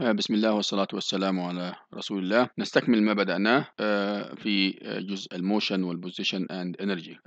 آه، بسم الله والصلاة والسلام على رسول الله نستكمل ما بدأناه آه، في آه، جزء الموشن والبوزيشن اند انرجي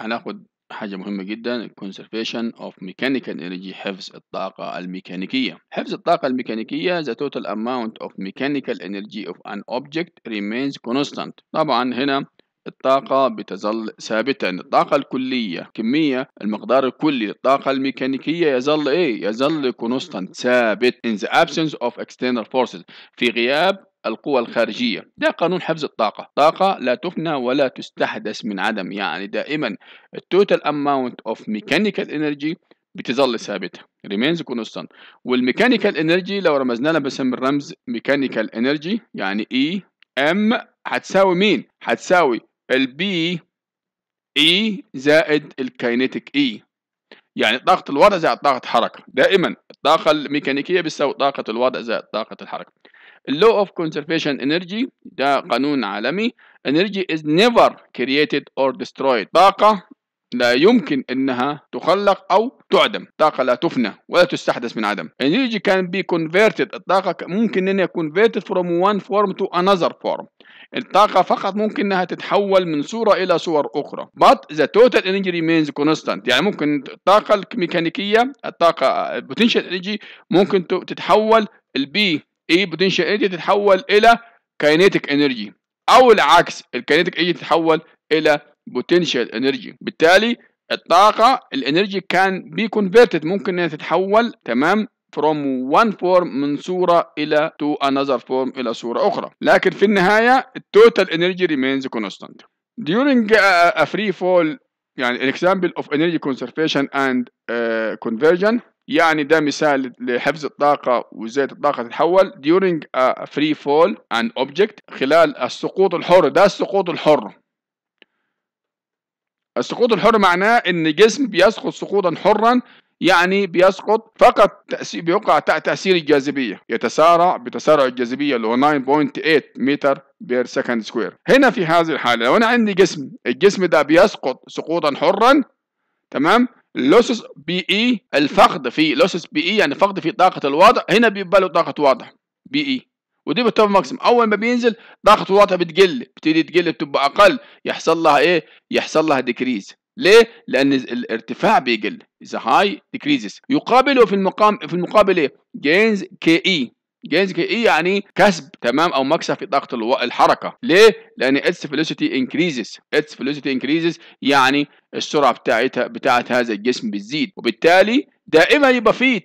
هناخد حاجة مهمة جدا conservation of mechanical energy حفظ الطاقة الميكانيكية حفظ الطاقة الميكانيكية the total amount of mechanical energy of an object remains constant طبعا هنا الطاقة بتظل ثابتا الطاقة الكلية كمية المقدار الكلي للطاقة الميكانيكية يظل إيه؟ يظل كونستانت ثابت in the absence of external forces في غياب القوى الخارجية ده قانون حفظ الطاقة طاقة لا تفنى ولا تستحدث من عدم يعني دائما التوتال amount of mechanical energy بتظل ثابتة remains constant والميكانيكال انرجي لو رمزنا لها باسم الرمز ميكانيكال انرجي يعني اي e ام هتساوي مين؟ هتساوي البي اي e زائد الكاينيتيك اي e. يعني طاقة الوضع زائد طاقة الحركة دائما الطاقة الميكانيكية بتساوي طاقة الوضع زائد طاقة الحركة اللو اوف كونسرفيشن انرجي ده قانون عالمي انرجي از نيفر created اور destroyed طاقة لا يمكن انها تخلق او تعدم طاقة لا تفنى ولا تستحدث من عدم energy can be converted الطاقة ممكن انها converted from one form to another form الطاقة فقط ممكن أنها تتحول من صورة إلى صور أخرى but the total energy remains constant يعني ممكن الطاقة الميكانيكية الطاقة potential energy ممكن تتحول B اي potential energy تتحول إلى kinetic energy أو العكس kinetic energy تتحول إلى potential energy بالتالي الطاقة الانرجي كان بي كونفرتد ممكن انها تتحول تمام from one form من صورة إلى to another form إلى صورة أخرى لكن في النهاية total energy remains constant during a, a free fall يعني an example of energy conservation and uh, conversion يعني ده مثال لحفظ الطاقة وازاي الطاقة تتحول during a free fall and object خلال السقوط الحر ده السقوط الحر السقوط الحر معناه ان جسم بيسقط سقوطا حرا يعني بيسقط فقط بيقع تحت تأثير الجاذبية يتسارع بتسارع الجاذبية اللي هو 9.8 متر بير سكند سكوير هنا في هذه الحالة لو أنا عندي جسم الجسم ده بيسقط سقوطا حرا تمام لوسس بي اي الفقد في لوسس بي اي يعني فقد في طاقة الوضع هنا بيبقى له طاقة وضع بي اي ودي بتبقى ماكسيم اول ما بينزل ضغط الوضع بتقل بتبتدي تقل بتبقى اقل يحصل لها ايه يحصل لها ديكريز ليه؟ لأن الارتفاع بيقل إذا هاي decreases يقابله في المقام في المقابل إيه؟ gains إي جينز كي اي يعني كسب تمام او مكسب في طاقه الحركه ليه لان اتس فيلوسيتي انكريزز اتس فيلوسيتي انكريزز يعني السرعه بتاعتها بتاعت هذا الجسم بتزيد وبالتالي دائما يبقى في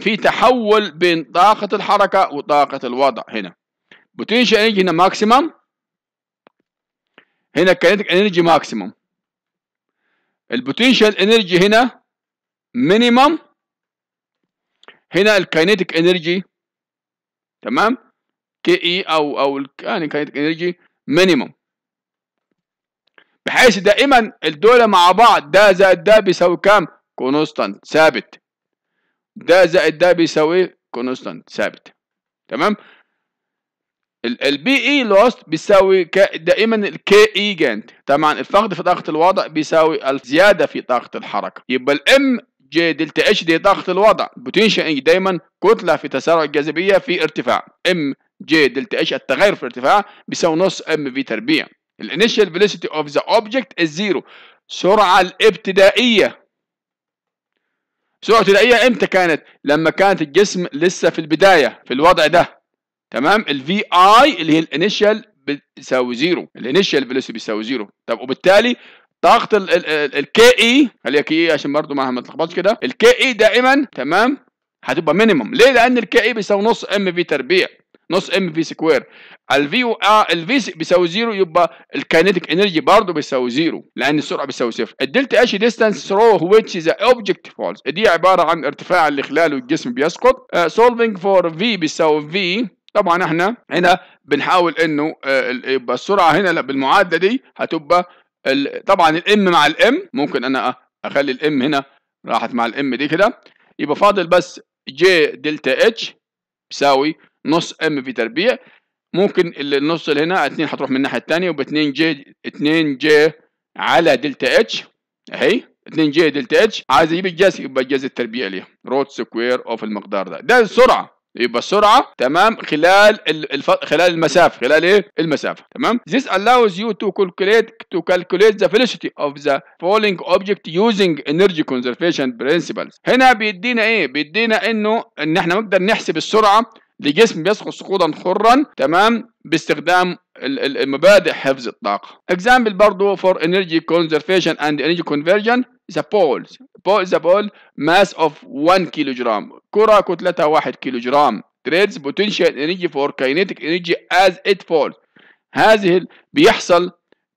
في تحول بين طاقه الحركه وطاقه الوضع هنا بوتنشال انرجي هنا ماكسيمم هنا كانت انرجي ماكسيمم البوتنشال انرجي هنا مينيمم هنا الكاينيتيك انرجي تمام كي اي او او يعني كاينيتيك انرجي مينيمم بحيث دائما الدول مع بعض ده زائد ده بيساوي كام كونستانت ثابت ده زائد ده بيساوي كونستانت ثابت تمام البي اي لوست بيساوي دائما الكي اي جنت طبعا الفقد في طاقه الوضع بيساوي الزياده في طاقه الحركه يبقى الام جي دلتا اتش دي طاقه الوضع بوتنشال انج دايما كتله في تسارع الجاذبيه في ارتفاع ام جي دلتا اتش التغير في الارتفاع بيساوي نص ام في تربيع الانيشال فيلوسيتي اوف ذا اوبجكت الزيرو سرعه الابتدائيه سرعه ابتدائيه امتى كانت لما كانت الجسم لسه في البدايه في الوضع ده تمام الفي اي اللي هي الانيشال بتساوي زيرو الانيشال فيلوسيتي بيساوي زيرو طب وبالتالي طاقه الكي اي خليها كي اي عشان برضه ما تلخبطش كده الكي اي e دائما تمام هتبقى مينيمم ليه لان الكي اي e بيساوي نص ام في تربيع نص ام في سكوير الفي و... آه، الفي بيساوي زيرو يبقى الكاينيتيك انرجي برضه بيساوي زيرو لان السرعه بتساوي صفر الدلتا اتش ديستانس ثرو ويتش ذا اوبجكت فولز دي عباره عن ارتفاع اللي خلاله الجسم بيسقط سولفينج فور في بيساوي في طبعا احنا هنا بنحاول انه يبقى آه، السرعه هنا بالمعادله دي هتبقى طبعا الام مع الام ممكن انا اخلي الام هنا راحت مع الام دي كده يبقى فاضل بس جي دلتا اتش بيساوي نص ام في تربيع ممكن النص اللي هنا اتنين هتروح من الناحيه الثانيه يبقى 2 جي 2 جي على دلتا اتش اهي 2 جي دلتا اتش عايز اجيب الجذر يبقى الجذر التربيع ليها روت سكوير اوف المقدار ده ده السرعه يبقى السرعه تمام خلال الف... خلال المسافه خلال ايه المسافه تمام this allows you to calculate to calculate the velocity of the falling object using energy conservation principles هنا بيدينا ايه بيدينا انه ان احنا نقدر نحسب السرعه لجسم بيسقط سقوطا حرا تمام باستخدام المبادئ حفظ الطاقة. Example برضو for energy conservation and energy conversion the poles. Pole the pole mass of 1 kilogram الكره كتلتها 1 جرام تريدز بوتنشال انرجي فور كاينتيك انرجي از ات فول هذه بيحصل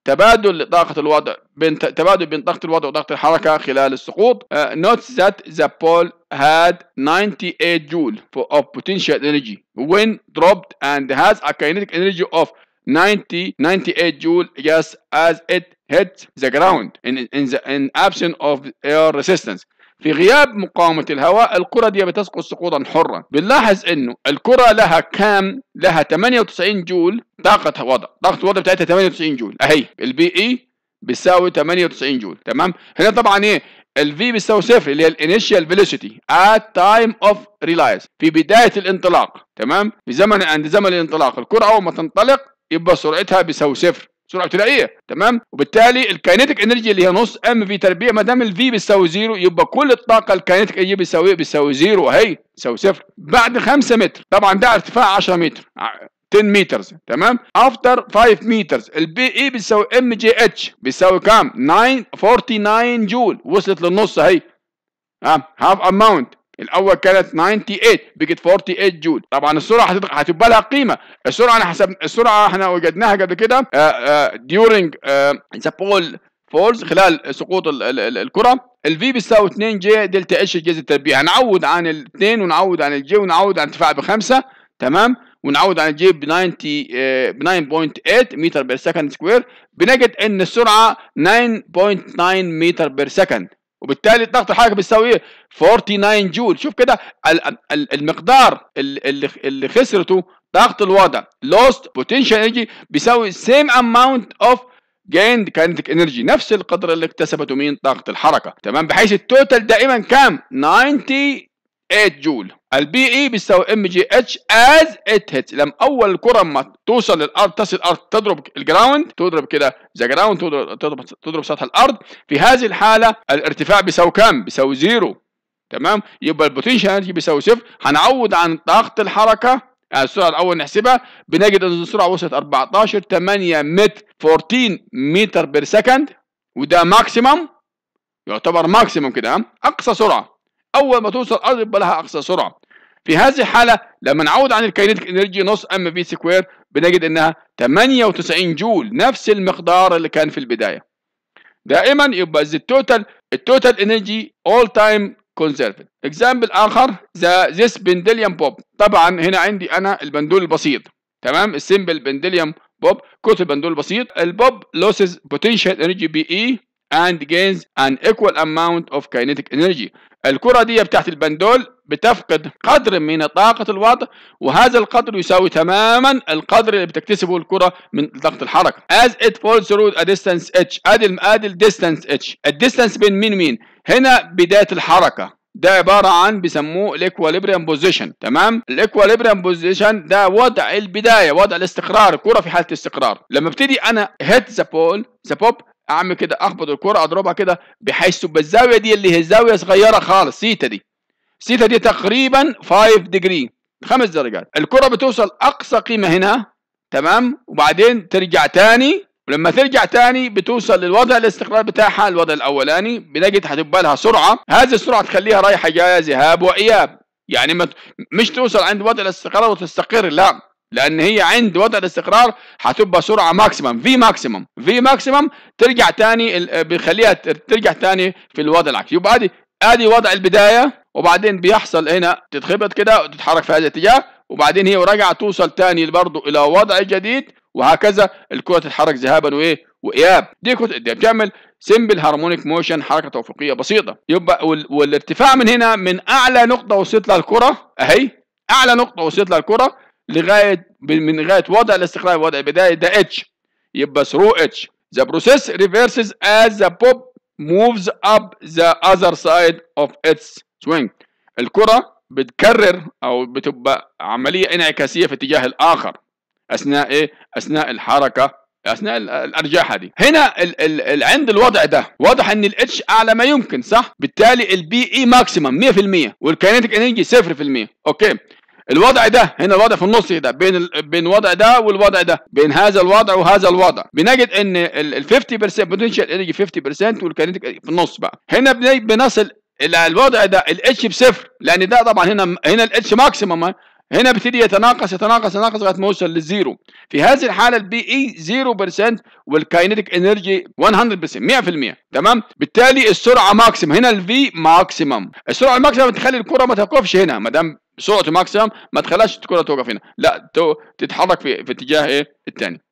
تبادل لطاقه الوضع بين تبادل بين طاقه الوضع وطاقه الحركه خلال السقوط نوت ذات ذا بول هاد 98 جول اوف بوتنشال انرجي وين دروبت اند هاز ا كاينتيك انرجي اوف 90 98 جول جاست از ات هيت ذا جراوند ان ان ان ابسن اوف اير ريزيستنس في غياب مقاومة الهواء الكرة دي بتسقط سقوطا حرا بنلاحظ انه الكرة لها كام لها 98 جول طاقة وضع طاقة الوضع بتاعتها 98 جول اهي البي اي e بيساوي 98 جول تمام هنا طبعا ايه الفي بيساوي صفر اللي هي الانيشال فيلوسيتي ات تايم اوف ريلايز في بدايه الانطلاق تمام في زمن عند زمن الانطلاق الكره اول ما تنطلق يبقى سرعتها بيساوي صفر سرعه ابتدائيه تمام وبالتالي الكاينتيك انرجي اللي هي نص ام في تربيع ما دام الفي بيساوي زيرو يبقى كل الطاقه الكاينتيك انرجي بيساوي بيساوي زيرو اهي بيساوي صفر بعد 5 متر طبعا ده ارتفاع 10 متر 10 مترز تمام افتر 5 متر البي اي بيساوي ام جي اتش بيساوي كام 9 49 جول وصلت للنص اهي ها هاف اماونت الاول كانت 98 بقت 48 جول طبعا السرعه هتبقى لها قيمه السرعه انا حسب السرعه احنا وجدناها قبل كده ديورنج ذا بول فولز خلال سقوط الـ ال الـ الكره الفي بيساوي 2 جي دلتا اتش الجذر التربيع هنعوض عن الاثنين ونعوض عن الجي ونعوض عن ارتفاع بخمسه تمام ونعود عن الجي ب 90 آه، ب 9.8 متر بير سكند سكوير بنجد ان السرعه 9.9 متر بير سكند وبالتالي الضغط الحركي بيساوي ايه 49 جول شوف كده المقدار اللي اللي خسرته ضغط الوضع لوست بوتنشال انرجي بيساوي سيم اماونت اوف gained kinetic انرجي نفس القدر اللي اكتسبته من ضغط الحركه تمام بحيث التوتال دائما كام 90 8 جول البي اي بيساوي ام جي اتش از ات هيتس لما اول كره ما توصل للارض تصل الارض تضرب الجراوند تضرب كده ذا جراوند تضرب, تضرب تضرب سطح الارض في هذه الحاله الارتفاع بيساوي كام؟ بيساوي زيرو تمام يبقى البوتنشال انرجي بيساوي صفر هنعوض عن طاقه الحركه يعني السرعه الاول نحسبها بنجد ان السرعه وصلت 14 8 متر 14 متر بير سكند وده ماكسيمم يعتبر ماكسيمم كده اقصى سرعه اول ما توصل يبقى لها اقصى سرعه في هذه الحاله لما نعود عن الكاينتيك انرجي نص ام في سكوير بنجد انها 98 جول نفس المقدار اللي كان في البدايه دائما يبقى the total التوتال انرجي اول تايم conserved اكزامبل اخر ذا ذس بندليوم بوب طبعا هنا عندي انا البندول البسيط تمام السمبل بندليوم بوب كتل البندول البسيط البوب لوسز بوتنشال انرجي بي اي and gains an equal amount of kinetic energy الكرة دي بتاعت البندول بتفقد قدر من طاقة الوضع وهذا القدر يساوي تماما القدر اللي بتكتسبه الكرة من ضغط الحركة as it falls through a distance h ادي ادي الديستانس h الديستانس بين مين مين هنا بداية الحركة ده عبارة عن بيسموه الايكواليبريم بوزيشن تمام الايكواليبريم بوزيشن ده وضع البداية وضع الاستقرار الكرة في حالة استقرار لما ابتدي انا هيت ذا بول ذا بوب اعمل كده اخبط الكره اضربها كده بحيث تبقى الزاويه دي اللي هي الزاويه صغيره خالص سيتا دي سيتا دي تقريبا 5 ديجري خمس درجات الكره بتوصل اقصى قيمه هنا تمام وبعدين ترجع تاني ولما ترجع تاني بتوصل للوضع الاستقرار بتاعها الوضع الاولاني بنجد هتبقى لها سرعه هذه السرعه تخليها رايحه جايه ذهاب واياب يعني مش توصل عند وضع الاستقرار وتستقر لا لان هي عند وضع الاستقرار هتبقى سرعه ماكسيمم في ماكسيمم في ماكسيمم ترجع ثاني بيخليها ترجع ثاني في الوضع العكسي يبقى ادي ادي وضع البدايه وبعدين بيحصل هنا تتخبط كده وتتحرك في هذا الاتجاه وبعدين هي وراجعه توصل ثاني برضه الى وضع جديد وهكذا الكره تتحرك ذهابا وايه واياب دي كنت دي بتعمل سمبل هارمونيك موشن حركه توفيقيه بسيطه يبقى والارتفاع من هنا من اعلى نقطه وصلت لها الكره اهي اعلى نقطه وصلت لها الكره لغايه من غايه وضع الاستقرار وضع البدايه ده اتش يبقى ثرو اتش ذا بروسيس ريفيرسز از ذا بوب موفز اب ذا اذر سايد اوف اتس سوينج الكرة بتكرر أو بتبقى عملية انعكاسية في اتجاه الآخر أثناء إيه؟ أثناء الحركة أثناء الأرجحة دي هنا الـ الـ الـ عند الوضع ده واضح إن الاتش أعلى ما يمكن صح؟ بالتالي البي إي ماكسيمم 100% والكينيتيك انرجي 0% أوكي الوضع ده هنا الوضع في النص ده بين ال... بين الوضع ده والوضع ده بين هذا الوضع وهذا الوضع بنجد ان ال 50% بوتنشال انرجي 50% والكينيتيك في النص بقى هنا بنصل الى الوضع ده الاتش بصفر لان ده طبعا هنا هنا الاتش ماكسيمم هنا بيبتدي يتناقص يتناقص يتناقص لغايه ما يوصل للزيرو في هذه الحاله البي اي 0% والكينيتيك انرجي 100% 100% تمام بالتالي السرعه ماكسيمم هنا الفي ماكسيمم السرعه الماكسيمم بتخلي الكره ما تقفش هنا ما دام بسرعته ماكسيمم ما تخلاش الكره توقف هنا لا تتحرك في, في اتجاه ايه الثاني